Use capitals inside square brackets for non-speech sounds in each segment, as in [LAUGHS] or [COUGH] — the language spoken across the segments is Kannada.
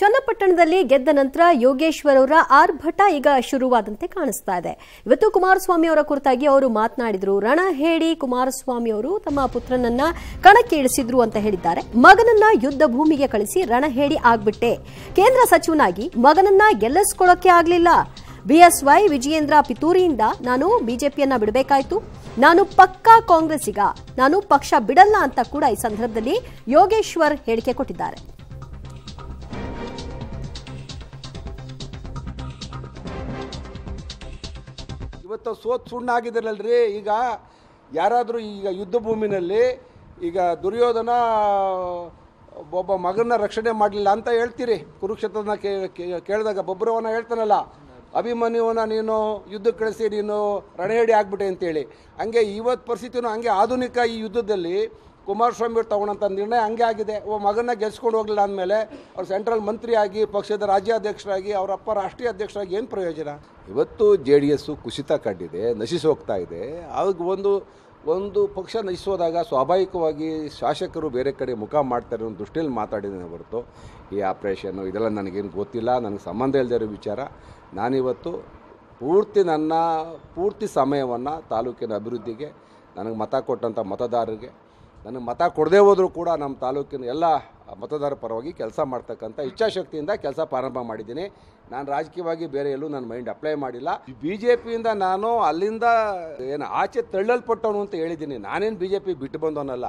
ಚನ್ನಪಟ್ಟಣದಲ್ಲಿ ಗೆದ್ದ ನಂತರ ಯೋಗೇಶ್ವರ್ ಅವರ ಆರ್ಭಟ ಈಗ ಶುರುವಾದಂತೆ ಕಾಣಿಸ್ತಾ ಇದೆ ಇವತ್ತು ಕುಮಾರಸ್ವಾಮಿ ಅವರ ಕುರಿತಾಗಿ ಅವರು ಮಾತನಾಡಿದ್ರು ರಣ ಹೇಳಿ ಕುಮಾರಸ್ವಾಮಿ ಅವರು ತಮ್ಮ ಪುತ್ರನನ್ನ ಕಣಕ್ಕೆ ಇಳಿಸಿದ್ರು ಅಂತ ಹೇಳಿದ್ದಾರೆ ಮಗನನ್ನ ಯುದ್ಧ ಭೂಮಿಗೆ ಕಳಿಸಿ ರಣ ಹೇಳಿ ಆಗ್ಬಿಟ್ಟೆ ಕೇಂದ್ರ ಸಚಿವನಾಗಿ ಮಗನನ್ನ ಗೆಲ್ಲಿಸ್ಕೊಳ್ಳೋಕೆ ಆಗ್ಲಿಲ್ಲ ಬಿಎಸ್ವೈ ವಿಜಯೇಂದ್ರ ಪಿತೂರಿಯಿಂದ ನಾನು ಬಿಜೆಪಿಯನ್ನ ಬಿಡಬೇಕಾಯ್ತು ನಾನು ಪಕ್ಕಾ ಕಾಂಗ್ರೆಸ್ಸಿಗ ನಾನು ಪಕ್ಷ ಬಿಡಲ್ಲ ಅಂತ ಕೂಡ ಈ ಸಂದರ್ಭದಲ್ಲಿ ಯೋಗೇಶ್ವರ್ ಹೇಳಿಕೆ ಕೊಟ್ಟಿದ್ದಾರೆ ಇವತ್ತು ಸೋತ್ ರೀ ಈಗ ಯಾರಾದರೂ ಈಗ ಯುದ್ಧ ಭೂಮಿನಲ್ಲಿ ಈಗ ದುರ್ಯೋಧನ ಒಬ್ಬ ಮಗನ ರಕ್ಷಣೆ ಮಾಡಲಿಲ್ಲ ಅಂತ ಹೇಳ್ತೀರಿ ಕುರುಕ್ಷೇತ್ರನ ಕೇಳಿದಾಗ ಬಬ್ರವನ ಹೇಳ್ತಾನಲ್ಲ ಅಭಿಮನ್ಯುವನ ನೀನು ಯುದ್ಧ ಕಳಿಸಿ ನೀನು ರಣಹೇಡಿ ಆಗ್ಬಿಟ್ಟೆ ಅಂತೇಳಿ ಹಂಗೆ ಇವತ್ತು ಪರಿಸ್ಥಿತಿನೂ ಹಂಗೆ ಆಧುನಿಕ ಈ ಯುದ್ಧದಲ್ಲಿ ಕುಮಾರಸ್ವಾಮಿ ಅವರು ತಗೊಂಡಂಥ ನಿರ್ಣಯ ಹಂಗೆ ಆಗಿದೆ ಒಬ್ಬ ಮಗನ ಗೆಲ್ಸ್ಕೊಂಡು ಹೋಗಲಿಲ್ಲ ಅಂದಮೇಲೆ ಅವ್ರು ಸೆಂಟ್ರಲ್ ಮಂತ್ರಿಯಾಗಿ ಪಕ್ಷದ ರಾಜ್ಯಾಧ್ಯಕ್ಷರಾಗಿ ಅವರಪ್ಪ ರಾಷ್ಟ್ರೀಯ ಅಧ್ಯಕ್ಷರಾಗಿ ಏನು ಪ್ರಯೋಜನ ಇವತ್ತು ಜೆ ಡಿ ಎಸ್ಸು ಕುಸಿತ ಕಂಡಿದೆ ನಶಿಸಿ ಹೋಗ್ತಾ ಇದೆ ಅದಕ್ಕೆ ಒಂದು ಒಂದು ಪಕ್ಷ ನಶಿಸೋದಾಗ ಸ್ವಾಭಾವಿಕವಾಗಿ ಶಾಸಕರು ಬೇರೆ ಕಡೆ ಮುಖ ಮಾಡ್ತಾರೆ ಅನ್ನೋ ದೃಷ್ಟಿಯಲ್ಲಿ ಮಾತಾಡಿದ್ದೇನೆ ಹೊರತು ಈ ಆಪರೇಷನ್ನು ಇದೆಲ್ಲ ನನಗೇನು ಗೊತ್ತಿಲ್ಲ ನನಗೆ ಸಂಬಂಧ ಇಲ್ದಿರೋ ವಿಚಾರ ನಾನಿವತ್ತು ಪೂರ್ತಿ ನನ್ನ ಪೂರ್ತಿ ಸಮಯವನ್ನು ತಾಲೂಕಿನ ಅಭಿವೃದ್ಧಿಗೆ ನನಗೆ ಮತ ಕೊಟ್ಟಂಥ ಮತದಾರರಿಗೆ ನನಗೆ ಮತ ಕೊಡದೇ ಹೋದರೂ ಕೂಡ ನಮ್ಮ ತಾಲೂಕಿನ ಎಲ್ಲ ಮತದಾರ ಪರವಾಗಿ ಕೆಲಸ ಮಾಡ್ತಕ್ಕಂಥ ಇಚ್ಛಾಶಕ್ತಿಯಿಂದ ಕೆಲಸ ಪ್ರಾರಂಭ ಮಾಡಿದ್ದೀನಿ ನಾನು ರಾಜಕೀಯವಾಗಿ ಬೇರೆ ಎಲ್ಲೂ ನನ್ನ ಮೈಂಡ್ ಅಪ್ಲೈ ಮಾಡಿಲ್ಲ ಬಿ ಜೆ ಪಿಯಿಂದ ನಾನು ಅಲ್ಲಿಂದ ಏನು ಆಚೆ ತಳ್ಳಲ್ಪಟ್ಟವನು ಅಂತ ಹೇಳಿದ್ದೀನಿ ನಾನೇನು ಬಿ ಜೆ ಪಿ ಬಿಟ್ಟು ಬಂದವನಲ್ಲ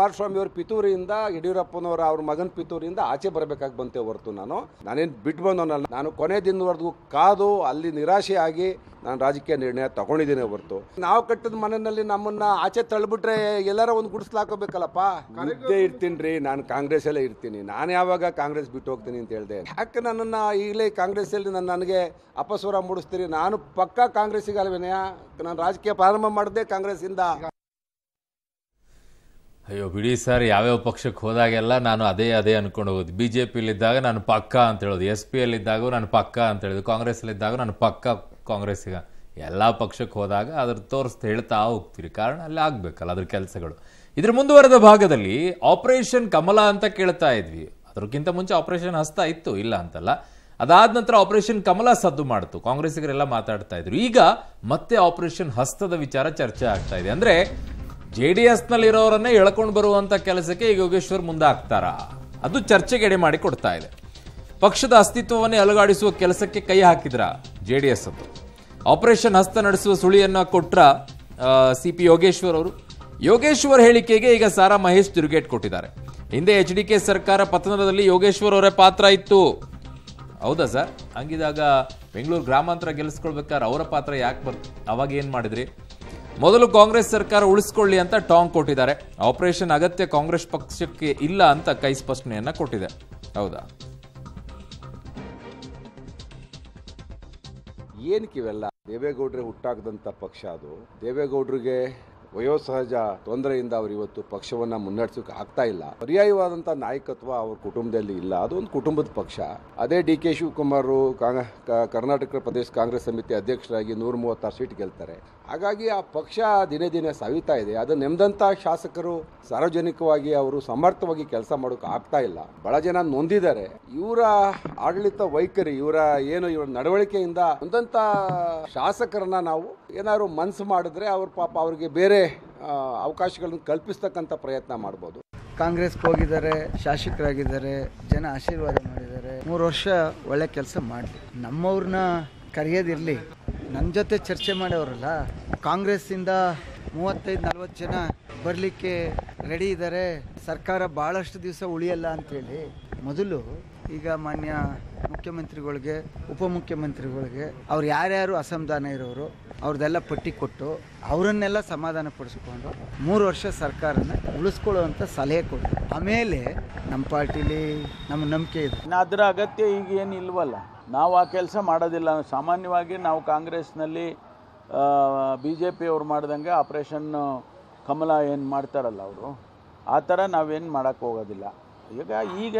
ಅವ್ರ ಪಿತೂರಿಯಿಂದ ಯಡಿಯೂರಪ್ಪನವರ ಅವ್ರ ಮಗನ ಪಿತೂರಿಯಿಂದ ಆಚೆ ಬರಬೇಕಾಗಿ ಬಂತೇ ಹೊರತು ನಾನು ನಾನೇನು ಬಿಟ್ಟು ಬಂದವನಲ್ಲ ನಾನು ಕೊನೆ ದಿನವರೆಗೂ ಕಾದು ಅಲ್ಲಿ ನಿರಾಶೆ ಆಗಿ ನಾನು ರಾಜಕೀಯ ನಿರ್ಣಯ ತಗೊಂಡಿದ್ದೀನಿ ಹೊರತು ನಾವು ಕಟ್ಟಿದ ಮನೆಯಲ್ಲಿ ನಮ್ಮನ್ನ ಆಚೆ ತಳ್ಳಿಬಿಟ್ರೆ ಎಲ್ಲಾರ ಒಂದು ಗುಡಿಸ್ಲಾಕೋಬೇಕಲ್ಲಪ್ಪ ಹಾಕೋಬೇಕಲ್ಲಪ್ಪ ಇರ್ತೀನಿ ರೀ ನಾನು ಅಲ್ಲೇ ಇರ್ತೀನಿ ನಾನು ಯಾವಾಗ ಕಾಂಗ್ರೆಸ್ ಬಿಟ್ಟು ಹೋಗ್ತೀನಿ ಅಂತ ಹೇಳಿದೆ ಯಾಕೆ ನನ್ನನ್ನು ಈಗಲೇ ಕಾಂಗ್ರೆಸ್ಸಲ್ಲಿ ನನ್ನ ನನಗೆ ಅಪಸ್ವರ ಮೂಡಿಸ್ತೀರಿ ನಾನು ಪಕ್ಕಾ ಕಾಂಗ್ರೆಸ್ಸಿಗೆ ನಾನು ರಾಜಕೀಯ ಪ್ರಾರಂಭ ಮಾಡಿದೆ ಕಾಂಗ್ರೆಸ್ಸಿಂದ ಅಯ್ಯೋ ಬಿಡಿ ಸರ್ ಯಾವ್ಯಾವ ಪಕ್ಷಕ್ಕೆ ಹೋದಾಗೆಲ್ಲ ನಾನು ಅದೇ ಅದೇ ಅಂದ್ಕೊಂಡು ಹೋಗೋದು ಬಿ ಜೆ ಪಿಲಿದ್ದಾಗ ನಾನು ಪಕ್ಕ ಅಂತ ಹೇಳೋದು ಎಸ್ ಪಿ ಇದ್ದಾಗ ನಾನು ಪಕ್ಕ ಅಂತ ಹೇಳೋದು ಇದ್ದಾಗ ನಾನು ಪಕ್ಕ ಕಾಂಗ್ರೆಸ್ಸಿಗೆ ಎಲ್ಲ ಪಕ್ಷಕ್ಕೆ ಹೋದಾಗ ಅದ್ರ ತೋರಿಸ್ತಾ ಹೇಳ್ತಾ ಹೋಗ್ತೀರಿ ಕಾರಣ ಅಲ್ಲಿ ಆಗಬೇಕಲ್ಲ ಅದ್ರ ಕೆಲಸಗಳು ಇದ್ರ ಮುಂದುವರೆದ ಭಾಗದಲ್ಲಿ ಆಪರೇಷನ್ ಕಮಲ ಅಂತ ಕೇಳ್ತಾ ಇದ್ವಿ ಅದಕ್ಕಿಂತ ಮುಂಚೆ ಆಪರೇಷನ್ ಹಸ್ತ ಇತ್ತು ಇಲ್ಲ ಅಂತಲ್ಲ ಅದಾದ ನಂತರ ಆಪರೇಷನ್ ಕಮಲ ಸದ್ದು ಮಾಡ್ತು ಕಾಂಗ್ರೆಸ್ಸಿಗರೆಲ್ಲ ಮಾತಾಡ್ತಾ ಇದ್ರು ಈಗ ಮತ್ತೆ ಆಪರೇಷನ್ ಹಸ್ತದ ವಿಚಾರ ಚರ್ಚೆ ಆಗ್ತಾ ಇದೆ ಅಂದ್ರೆ ಜೆ ಡಿ ಎಸ್ನಲ್ಲಿರೋರನ್ನೇ ಎಳ್ಕೊಂಡು ಬರುವಂತ ಕೆಲಸಕ್ಕೆ ಈಗ ಯೋಗೇಶ್ವರ್ ಮುಂದಾಗ್ತಾರ ಅದು ಚರ್ಚೆಗೆ ಎಡೆ ಮಾಡಿ ಕೊಡ್ತಾ ಇದೆ ಪಕ್ಷದ ಅಸ್ತಿತ್ವವನ್ನೇ ಅಲುಗಾಡಿಸುವ ಕೆಲಸಕ್ಕೆ ಕೈ ಹಾಕಿದ್ರ ಜೆ ಡಿ ಎಸ್ ಅದು ಆಪರೇಷನ್ ಹಸ್ತ ನಡೆಸುವ ಸುಳಿಯನ್ನ ಕೊಟ್ರ ಸಿ ಪಿ ಯೋಗೇಶ್ವರ್ ಅವರು ಯೋಗೇಶ್ವರ್ ಹೇಳಿಕೆಗೆ ಈಗ ಸಾರಾ ಮಹೇಶ್ ತಿರುಗೇಟ್ ಕೊಟ್ಟಿದ್ದಾರೆ ಹಿಂದೆ ಎಚ್ ಡಿ ಕೆ ಸರ್ಕಾರ ಪತನದಲ್ಲಿ ಯೋಗೇಶ್ವರ್ ಅವರೇ ಪಾತ್ರ ಇತ್ತು ಹೌದಾ ಸರ್ ಹಂಗಿದಾಗ ಬೆಂಗಳೂರು ಗ್ರಾಮಾಂತರ ಗೆಲ್ಲಿಸ್ಕೊಳ್ಬೇಕಾದ್ರೆ ಅವರ ಪಾತ್ರ ಯಾಕೆ ಬರ್ತ ಅವಾಗ ಏನು ಮಾಡಿದ್ರಿ ಮೊದಲು ಕಾಂಗ್ರೆಸ್ ಸರ್ಕಾರ ಉಳಿಸ್ಕೊಳ್ಳಿ ಅಂತ ಟಾಂಗ್ ಕೊಟ್ಟಿದ್ದಾರೆ ಆಪರೇಷನ್ ಅಗತ್ಯ ಕಾಂಗ್ರೆಸ್ ಪಕ್ಷಕ್ಕೆ ಇಲ್ಲ ಅಂತ ಕೈ ಸ್ಪಷ್ಟನೆಯನ್ನ ಕೊಟ್ಟಿದೆ ಹೌದಾ ಏನಕ್ಕಿವೆಲ್ಲ ದೇವೇಗೌಡ್ರಿಗೆ ಹುಟ್ಟಾಕದಂತ ಪಕ್ಷ ಅದು ದೇವೇಗೌಡ್ರಿಗೆ ವಯೋಸಹಜ ತೊಂದರೆಯಿಂದ ಅವರು ಇವತ್ತು ಪಕ್ಷವನ್ನ ಮುನ್ನಡೆಸೋಕೆ ಆಗ್ತಾ ಇಲ್ಲ ಪರ್ಯಾಯವಾದಂತಹ ನಾಯಕತ್ವ ಅವ್ರ ಕುಟುಂಬದಲ್ಲಿ ಇಲ್ಲ ಅದು ಒಂದು ಕುಟುಂಬದ ಪಕ್ಷ ಅದೇ ಡಿ ಕೆ ಶಿವಕುಮಾರ್ ಕರ್ನಾಟಕ ಪ್ರದೇಶ ಕಾಂಗ್ರೆಸ್ ಸಮಿತಿ ಅಧ್ಯಕ್ಷರಾಗಿ ನೂರ ಮೂವತ್ತಾರು ಸೀಟ್ ಗೆಲ್ತಾರೆ ಹಾಗಾಗಿ ಆ ಪಕ್ಷ ದಿನೇ ದಿನೇ ಸವಿತಾ ಇದೆ ಅದು ನೆಮ್ಮದಂತ ಶಾಸಕರು ಸಾರ್ವಜನಿಕವಾಗಿ ಅವರು ಸಮರ್ಥವಾಗಿ ಕೆಲಸ ಮಾಡೋಕೆ ಆಗ್ತಾ ಇಲ್ಲ ಬಹಳ ಜನ ನೊಂದಿದ್ದಾರೆ ಇವರ ಆಡಳಿತ ವೈಖರಿ ಇವರ ಏನು ಇವರ ನಡವಳಿಕೆಯಿಂದ ನೊಂದಂತ ಶಾಸಕರನ್ನ ನಾವು ಏನಾದ್ರು ಮನಸ್ಸು ಮಾಡಿದ್ರೆ ಅವ್ರ ಪಾಪ ಅವರಿಗೆ ಬೇರೆ ಅವಕಾಶಗಳನ್ನು ಕಲ್ಪಿಸ್ತಕ್ಕಂಥ ಪ್ರಯತ್ನ ಮಾಡ್ಬೋದು ಕಾಂಗ್ರೆಸ್ಗೆ ಹೋಗಿದ್ದಾರೆ ಶಾಸಕರಾಗಿದ್ದಾರೆ ಜನ ಆಶೀರ್ವಾದ ಮಾಡಿದ್ದಾರೆ ಮೂರು ವರ್ಷ ಒಳ್ಳೆ ಕೆಲಸ ಮಾಡಿ ನಮ್ಮವ್ರನ್ನ ಕರೆಯೋದಿರಲಿ ನನ್ನ ಜೊತೆ ಚರ್ಚೆ ಮಾಡೋರಲ್ಲ ಕಾಂಗ್ರೆಸ್ಸಿಂದ ಮೂವತ್ತೈದು ನಲ್ವತ್ತು ಜನ ಬರಲಿಕ್ಕೆ ರೆಡಿ ಇದ್ದಾರೆ ಸರ್ಕಾರ ಭಾಳಷ್ಟು ದಿವಸ ಉಳಿಯಲ್ಲ ಅಂಥೇಳಿ ಮೊದಲು ಈಗ ಮಾನ್ಯ ಮುಖ್ಯಮಂತ್ರಿಗಳಿಗೆ ಉಪಮುಖ್ಯಮಂತ್ರಿಗಳಿಗೆ ಅವ್ರು ಯಾರ್ಯಾರು ಅಸಮಾಧಾನ ಇರೋರು ಅವ್ರದ್ದೆಲ್ಲ ಪಟ್ಟಿ ಕೊಟ್ಟು ಅವರನ್ನೆಲ್ಲ ಸಮಾಧಾನ ಪಡಿಸ್ಕೊಂಡು ಮೂರು ವರ್ಷ ಸರ್ಕಾರನ ಉಳಿಸ್ಕೊಳ್ಳುವಂಥ ಸಲಹೆ ಕೊಟ್ಟು ಆಮೇಲೆ ನಮ್ಮ ಪಾರ್ಟಿಲಿ ನಮ್ಮ ನಂಬಿಕೆ ಇದೆ ಅದರ ಅಗತ್ಯ ಈಗ ಇಲ್ವಲ್ಲ ನಾವು ಆ ಕೆಲಸ ಮಾಡೋದಿಲ್ಲ ಸಾಮಾನ್ಯವಾಗಿ ನಾವು ಕಾಂಗ್ರೆಸ್ನಲ್ಲಿ ಬಿ ಜೆ ಪಿಯವ್ರು ಮಾಡ್ದಂಗೆ ಆಪ್ರೇಷನ್ ಕಮಲ ಏನು ಮಾಡ್ತಾರಲ್ಲ ಅವರು ಆ ಥರ ನಾವೇನು ಮಾಡೋಕ್ಕೆ ಹೋಗೋದಿಲ್ಲ ಈಗ ಈಗ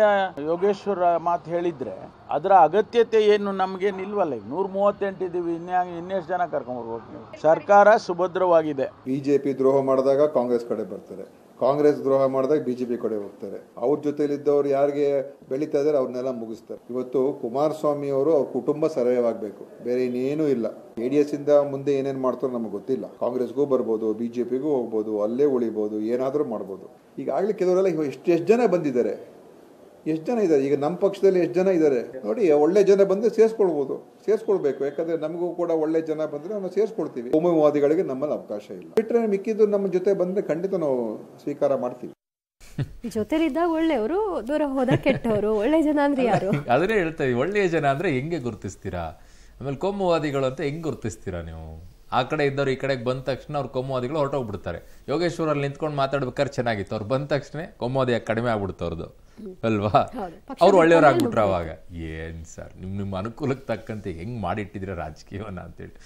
ಯೋಗೇಶ್ವರ ಮಾತು ಹೇಳಿದರೆ ಅದರ ಅಗತ್ಯತೆ ಏನು ನಮಗೆ ನಿಲ್ವಲ್ಲ ಈಗ ನೂರ ಮೂವತ್ತೆಂಟು ಇದ್ದೀವಿ ಇನ್ಯಾ ಇನ್ನೆಷ್ಟು ಜನ ಕರ್ಕೊಂಡು ನೀವು ಸರ್ಕಾರ ಸುಭದ್ರವಾಗಿದೆ ಬಿ ಜೆ ಪಿ ದ್ರೋಹ ಮಾಡಿದಾಗ ಕಾಂಗ್ರೆಸ್ ಕಡೆ ಬರ್ತಾರೆ ಕಾಂಗ್ರೆಸ್ ದ್ರೋಹ ಮಾಡಿದಾಗ ಬಿ ಜೆ ಪಿ ಕಡೆ ಹೋಗ್ತಾರೆ ಅವ್ರ ಜೊತೆಯಲ್ಲಿದ್ದವ್ರು ಯಾರಿಗೆ ಬೆಳೀತಾ ಇದ್ದಾರೆ ಅವ್ರನ್ನೆಲ್ಲ ಮುಗಿಸ್ತಾರೆ ಇವತ್ತು ಕುಮಾರಸ್ವಾಮಿ ಅವರು ಅವ್ರ ಕುಟುಂಬ ಸರ್ವೇವಾಗಬೇಕು ಬೇರೆ ಇನ್ನೇನೂ ಇಲ್ಲ ಜೆ ಡಿ ಎಸ್ ಇಂದ ಮುಂದೆ ಏನೇನು ಮಾಡ್ತಾರೋ ನಮಗೆ ಗೊತ್ತಿಲ್ಲ ಕಾಂಗ್ರೆಸ್ಗೂ ಬರ್ಬೋದು ಬಿ ಜೆ ಪಿಗೂ ಹೋಗ್ಬೋದು ಅಲ್ಲೇ ಉಳಿಬೋದು ಏನಾದರೂ ಮಾಡ್ಬೋದು ಈಗಾಗಲೇ ಕೆಲವರೆಲ್ಲ ಎಷ್ಟು ಎಷ್ಟು ಜನ ಬಂದಿದ್ದಾರೆ ಎಷ್ಟು ಜನ ಇದ್ದಾರೆ ಈಗ ನಮ್ಮ ಪಕ್ಷದಲ್ಲಿ ಎಷ್ಟು ಜನ ಇದ್ದಾರೆ ನೋಡಿ ಒಳ್ಳೆ ಜನ ಬಂದರೆ ಸೇರಿಸ್ಕೊಳ್ಬೋದು ಸೇರಿಸ್ಕೊಳ್ಬೇಕು ಯಾಕಂದ್ರೆ ನಮಗೂ ಕೂಡ ಒಳ್ಳೆ ಜನ ಬಂದರೆ ನಾವು ಸೇರಿಸ್ಕೊಳ್ತೀವಿ ಕೋಮುವಾದಿಗಳಿಗೆ ನಮ್ಮಲ್ಲಿ ಅವಕಾಶ ಇಲ್ಲ ಬಿಟ್ಟರೆ ಮಿಕ್ಕಿದ್ದು ನಮ್ಮ ಜೊತೆ ಬಂದರೆ ಖಂಡಿತ ನಾವು ಸ್ವೀಕಾರ ಮಾಡ್ತೀವಿ [LAUGHS] ಜೊತೆಲಿದ್ದಾಗ ಒಳ್ಳೆಯವರು ದೂರ ಹೋದ ಕೆಟ್ಟವರು ಒಳ್ಳೆ ಜನ ಅಂದ್ರೆ ಯಾರು [LAUGHS] ಅದನ್ನೇ ಹೇಳ್ತೇವೆ ಒಳ್ಳೆಯ ಜನ ಅಂದ್ರೆ ಹೆಂಗೆ ಗುರುತಿಸ್ತೀರಾ ಆಮೇಲೆ ಕೋಮುವಾದಿಗಳು ಅಂತ ಹೆಂಗ್ ಗುರುತಿಸ್ತೀರಾ ನೀವು ಆ ಕಡೆ ಇದ್ದವ್ರು ಈ ಕಡೆಗೆ ಬಂದ ತಕ್ಷಣ ಅವ್ರು ಕೋಮುವಾದಿಗಳು ಹೊರಟೋಗ್ಬಿಡ್ತಾರೆ ಯೋಗೇಶ್ವರಲ್ಲಿ ನಿಂತ್ಕೊಂಡು ಮಾತಾಡ್ಬೇಕಾದ್ರೆ ಚೆನ್ನಾಗಿತ್ತು ಅವ್ರು ಬಂದ ತಕ್ಷಣ ಕೋಮುವಾದಿ ಕಡಿಮೆ ಆಗ್ಬಿಡ್ತು ಅವ್ರದ್ದು ಅಲ್ವಾ ಅವ್ರು ಒಳ್ಳೆಯವರಾಗ್ಬಿಟ್ರ ಅವಾಗ ಏನ್ ಸರ್ ನಿಮ್ಮ ನಿಮ್ ಅನುಕೂಲಕ್ಕೆ ತಕ್ಕಂತೆ ಹೆಂಗ್ ಮಾಡಿಟ್ಟಿದ್ರೆ ರಾಜಕೀಯವನ್ನ ಅಂತೇಳಿ